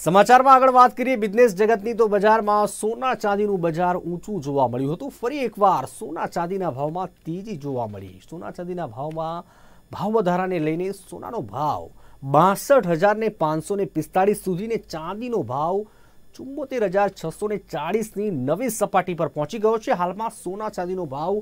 સમાચારમાં આગળ વાત કરીએ બિઝનેસ જગતની તો બજારમાં સોના ચાંદીનું બજાર ઊંચું જોવા મળ્યું હતું ફરી એકવાર સોના ચાંદીના ભાવમાં તેજી જોવા મળી સોના ચાંદીના ભાવમાં ભાવ વધારાને લઈને સોનાનો ભાવ બાસઠ હજારને પાંચસો ને પિસ્તાળીસ સુધીને ચાંદીનો ભાવ ચુમ્મોતેર હજાર છસો ને ચાળીસની નવી સપાટી પર પહોંચી ગયો છે હાલમાં સોના ચાંદીનો ભાવ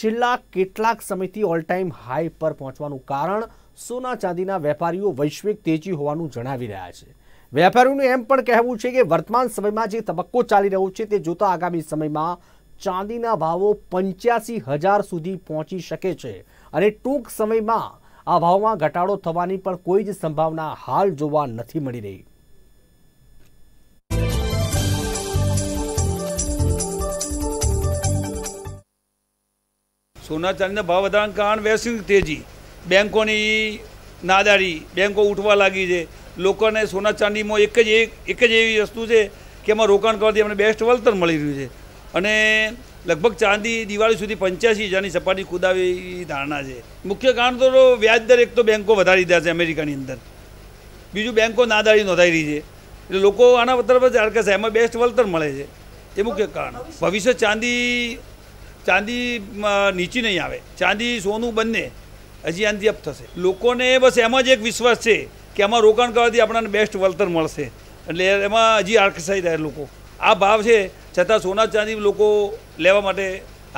છેલ્લા કેટલાક સમયથી ઓલ ટાઈમ હાઈ પર પહોંચવાનું કારણ સોના ચાંદીના વેપારીઓ વૈશ્વિક તેજી હોવાનું જણાવી રહ્યા છે વેપારીઓનું એમ પણ કહેવું છે કે વર્તમાન સમયમાં જે તબક્કો ચાલી રહ્યો છે તે જોતા આગામી સમયમાં ચાંદીના ભાવો પંચ્યાસી હજાર સુધી પહોંચી શકે છે અને ટૂંક સમયમાં આ ભાવમાં ઘટાડો થવાની પણ કોઈ જ સંભાવના હાલ જોવા નથી મળી રહી સોના ચાંદીના ભાવ વધારાના કારણ વૈશ્વિક તેજી બેન્કોની નાદારી બેન્કો ઉઠવા લાગી છે લોકોને સોના ચાંદીમાં એક જ એક જ એવી વસ્તુ છે કે એમાં રોકાણ કરવાથી અમને બેસ્ટ વળતર મળી રહ્યું છે અને લગભગ ચાંદી દિવાળી સુધી પંચ્યાસી હજારની સપાટી કુદાવી ધારણા છે મુખ્ય કારણ તો વ્યાજ દર એક તો બેન્કો વધારી દીધા છે અમેરિકાની અંદર બીજું બેન્કો નાદાળી નોંધાઈ રહી છે એટલે લોકો આના તરફ જ આડકશે એમાં બેસ્ટ વળતર મળે છે એ મુખ્ય કારણ ભવિષ્ય ચાંદી ચાંદી નીચી નહીં આવે ચાંદી સોનું બંને હજી આનથી અપ થશે લોકોને બસ એમાં જ એક વિશ્વાસ છે કે આમાં રોકાણ કરવાથી આપણને બેસ્ટ વળતર મળશે એટલે એમાં હજી આકર્ષાઈ રહ્યા લોકો આ ભાવ છે છતાં સોના ચાંદી લોકો લેવા માટે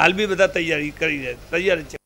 હાલ બી બધા તૈયારી કરી રહ્યા તૈયાર છે